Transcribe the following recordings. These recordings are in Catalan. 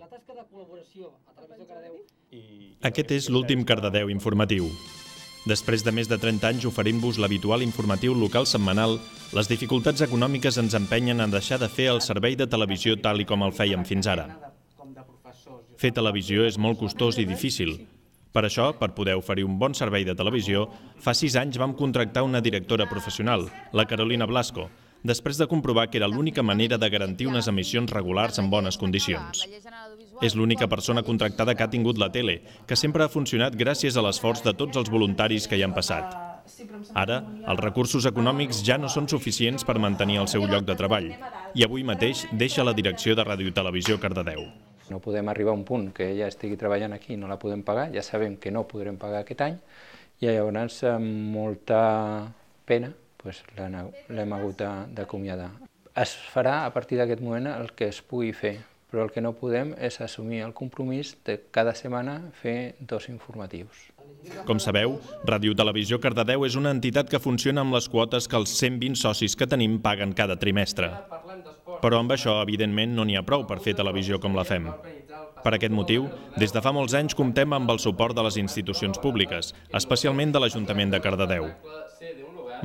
la tasca de col·laboració a través de Cardedeu... I... Aquest és l'últim Cardedeu informatiu. Després de més de 30 anys oferint-vos l'habitual informatiu local setmanal, les dificultats econòmiques ens empenyen a deixar de fer el servei de televisió tal i com el fèiem fins ara. Fer televisió és molt costós i difícil. Per això, per poder oferir un bon servei de televisió, fa sis anys vam contractar una directora professional, la Carolina Blasco, després de comprovar que era l'única manera de garantir unes emissions regulars en bones condicions. És l'única persona contractada que ha tingut la tele, que sempre ha funcionat gràcies a l'esforç de tots els voluntaris que hi han passat. Ara, els recursos econòmics ja no són suficients per mantenir el seu lloc de treball i avui mateix deixa la direcció de Ràdio Televisió Cardedeu. No podem arribar a un punt que ella estigui treballant aquí i no la podem pagar, ja sabem que no podrem pagar aquest any, i llavors amb molta pena doncs, l'hem hagut d'acomiadar. Es farà a partir d'aquest moment el que es pugui fer però el que no podem és assumir el compromís de cada setmana fer dos informatius. Com sabeu, Ràdio Televisió Cardedeu és una entitat que funciona amb les quotes que els 120 socis que tenim paguen cada trimestre. Però amb això, evidentment, no n'hi ha prou per fer televisió com la fem. Per aquest motiu, des de fa molts anys comptem amb el suport de les institucions públiques, especialment de l'Ajuntament de Cardedeu.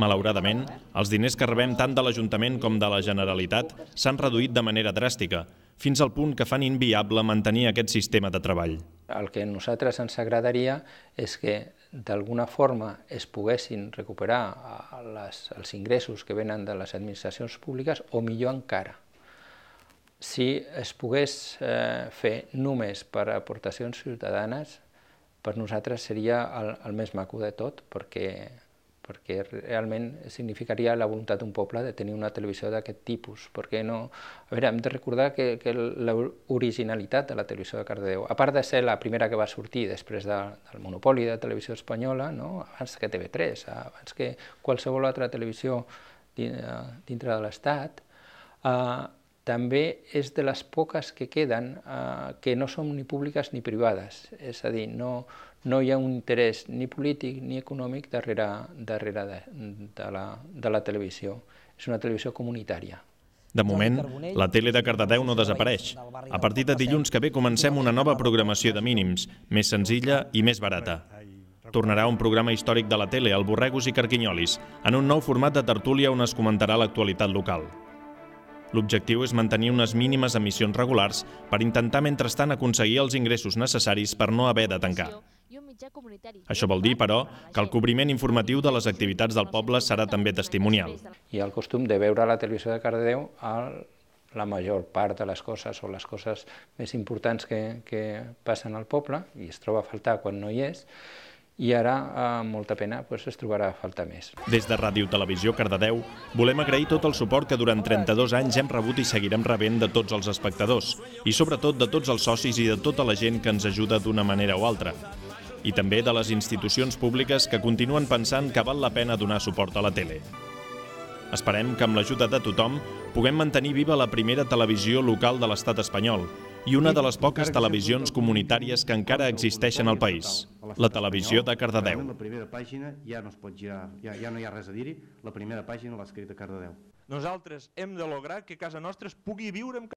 Malauradament, els diners que rebem tant de l'Ajuntament com de la Generalitat s'han reduït de manera dràstica, fins al punt que fan inviable mantenir aquest sistema de treball. El que a nosaltres ens agradaria és que d'alguna forma es poguessin recuperar les, els ingressos que venen de les administracions públiques o millor encara, si es pogués eh, fer només per aportacions ciutadanes, per nosaltres seria el, el més maco de tot, perquè perquè realment significaria la voluntat d'un poble de tenir una televisió d'aquest tipus, perquè no... A veure, hem de recordar que, que l'originalitat de la televisió de Cardedeu, a part de ser la primera que va sortir després de, del monopoli de televisió espanyola, no? abans que TV3, abans que qualsevol altra televisió dintre de l'Estat, eh, també és de les poques que queden eh, que no són ni públiques ni privades, és a dir, no, no hi ha un interès ni polític ni econòmic darrere, darrere de, de, la, de la televisió. És una televisió comunitària. De moment, la tele de Cardedeu no desapareix. A partir de dilluns que ve comencem una nova programació de mínims, més senzilla i més barata. Tornarà un programa històric de la tele, el Borregos i Carquinyolis, en un nou format de tertúlia on es comentarà l'actualitat local. L'objectiu és mantenir unes mínimes emissions regulars per intentar mentrestant aconseguir els ingressos necessaris per no haver de tancar comunitari. Això vol dir, però, que el cobriment informatiu de les activitats del poble serà també testimonial. Hi ha el costum de veure la televisió de Cardedeu al la major part de les coses o les coses més importants que, que passen al poble i es troba a faltar quan no hi és, i ara, amb molta pena, pues, es trobarà a faltar més. Des de Ràdio Televisió Cardedeu, volem agrair tot el suport que durant 32 anys hem rebut i seguirem rebent de tots els espectadors, i sobretot de tots els socis i de tota la gent que ens ajuda d'una manera o altra i també de les institucions públiques que continuen pensant que val la pena donar suport a la tele. Esperem que amb l'ajuda de tothom puguem mantenir viva la primera televisió local de l'estat espanyol i una de les poques televisions comunitàries que encara existeixen al país, la televisió de Cardedeu. La primera pàgina ja no es pot girar, ja, ja no hi ha res a dir-hi, la primera pàgina l'ha escrit a Cardedeu. Nosaltres hem de lograr que casa nostra es pugui viure amb